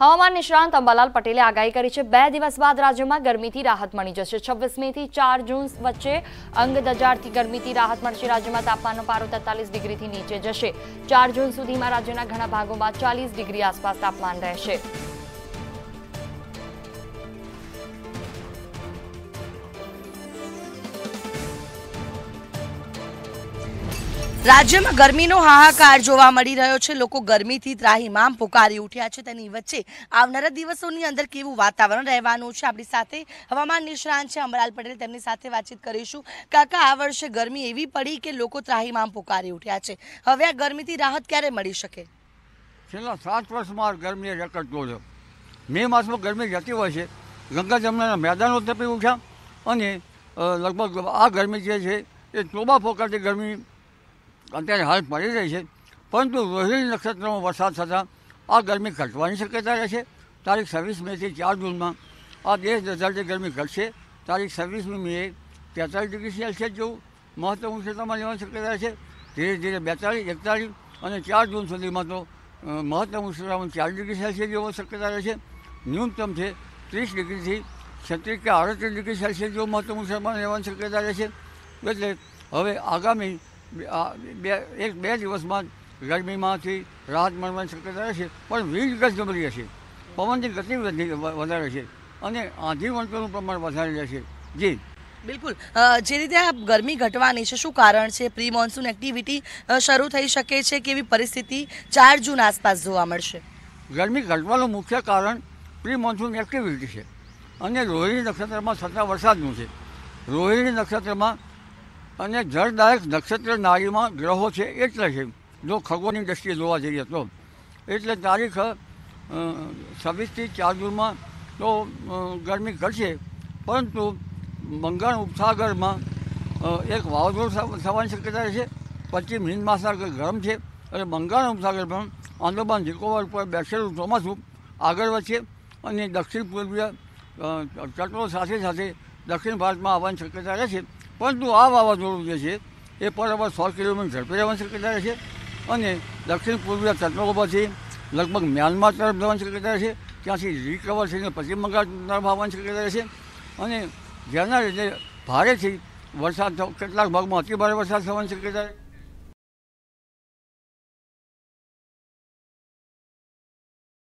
હવામાન નિષ્ણાંત અંબાલાલ પટેલે આગાહી કરી છે બે દિવસ બાદ રાજ્યમાં ગરમીથી રાહત મળી જશે છવ્વીસ મે થી ચાર જૂન વચ્ચે અંગ દજાડથી ગરમીથી રાહત મળશે રાજ્યમાં તાપમાનનો પારો તેતાલીસ ડિગ્રીથી નીચે જશે ચાર જૂન સુધીમાં રાજ્યના ઘણા ભાગોમાં ચાલીસ ડિગ્રી આસપાસ તાપમાન રહેશે રાજ્યમાં ગરમીનો હાહાકાર જોવા મળી રહ્યો છે લોકો ગરમીથી ત્રાહીમામ પોકારી ઉઠ્યા છે તેની વચ્ચે આવનારા દિવસોની અંદર કેવું વાતાવરણ રહેવાનું છે આપણી સાથે હવામાન નિષ્ણાંત છે અમરાલ પટેલ તેમની સાથે વાતચીત કરીશું કાકા આ વર્ષે ગરમી એવી પડી કે લોકો ત્રાહીમામ પોકારી ઉઠ્યા છે હવે આ ગરમીથી રાહત ક્યારે મળી શકે છેલ્લા સાત વર્ષમાં ગરમી રેકર્ડ તોડ્યો મે માસમાં ગરમી જતી હોય છે ગંગા જમનાના મેદાનો તપી ઉઠ્યા અને લગભગ આ ગરમી જે છે એ ચોબા પોકારતી ગરમી અત્યારે હાલ પડી રહી છે પરંતુ રોહિણી નક્ષત્રમાં વરસાદ થતાં આ ગરમી ઘટવાની શક્યતા રહેશે તારીખ છવ્વીસ મેથી ચાર જૂનમાં આ દેશ દર્શાવતી ગરમી ઘટશે તારીખ છવ્વીસમી મે તેતાલીસ ડિગ્રી સેલ્સિયસ જેવું મહત્તમ ઉષ્ણતામાં લેવાની શક્યતા છે ધીરે ધીરે બેતાળીસ એકતાલીસ અને ચાર જૂન સુધીમાં તો મહત્તમ ઉષ્ણતામાં ચાર ડિગ્રી સેલ્સિયસ જેવો શક્યતા રહેશે ન્યૂનતમ છે ત્રીસ ડિગ્રીથી છત્રીસ કે આડત્રીસ ડિગ્રી સેલ્સિયસ જેવું મહત્તમ ઉષ્ણતામાં લેવાની શક્યતા રહેશે એટલે હવે આગામી એક બે દિવસમાં ગરમીમાંથી રાહત મળવાની શક્યતા રહેશે પણ વીજ ગજગમરી હશે પવનની ગતિ વધારે છે અને આંધી વણટોનું પ્રમાણ વધારે રહેશે જી બિલકુલ જે રીતે આ ગરમી ઘટવાની છે શું કારણ છે પ્રી મોન્સૂન એક્ટિવિટી શરૂ થઈ શકે છે કેવી પરિસ્થિતિ ચાર જૂન આસપાસ જોવા મળશે ગરમી ઘટવાનું મુખ્ય કારણ પ્રી મોન્સૂન એક્ટિવિટી છે અને રોહિણી નક્ષત્રમાં થતા વરસાદનું છે રોહિણી નક્ષત્રમાં અને જળદાયક નક્ષત્ર નાળીમાં ગ્રહો છે એટલે છે જો ખગોળની દ્રષ્ટિએ જોવા જઈએ તો એટલે તારીખ છવ્વીસથી ચાર તો ગરમી ઘટશે પરંતુ બંગાળ ઉપસાગરમાં એક વાવાઝોડું થવાની શક્યતા છે પશ્ચિમ હિન્દ મહાસાગર ગરમ છે અને બંગાળ ઉપસાગર પણ આંદોમાન નિકોબાર ઉપર બેસેલું ચોમાસું આગળ વધશે અને દક્ષિણ પૂર્વીય તટો સાથે સાથે દક્ષિણ ભારતમાં આવવાની શક્યતા રહેશે પરંતુ આ વાવાઝોડું જે છે એ પર અબાઉટ સો કિલોમીટર ઝડપે જવાની શક્યતા છે અને દક્ષિણ પૂર્વીય તત્વો પરથી લગભગ મ્યાનમાર તરફ જવાની શક્યતા છે ત્યાંથી રિકવર થઈને પશ્ચિમ બંગાળ તરફ આવવાની શક્યતા છે અને જેના લીધે ભારેથી વરસાદ કેટલાક ભાગમાં અતિભારે વરસાદ થવાની શક્યતા છે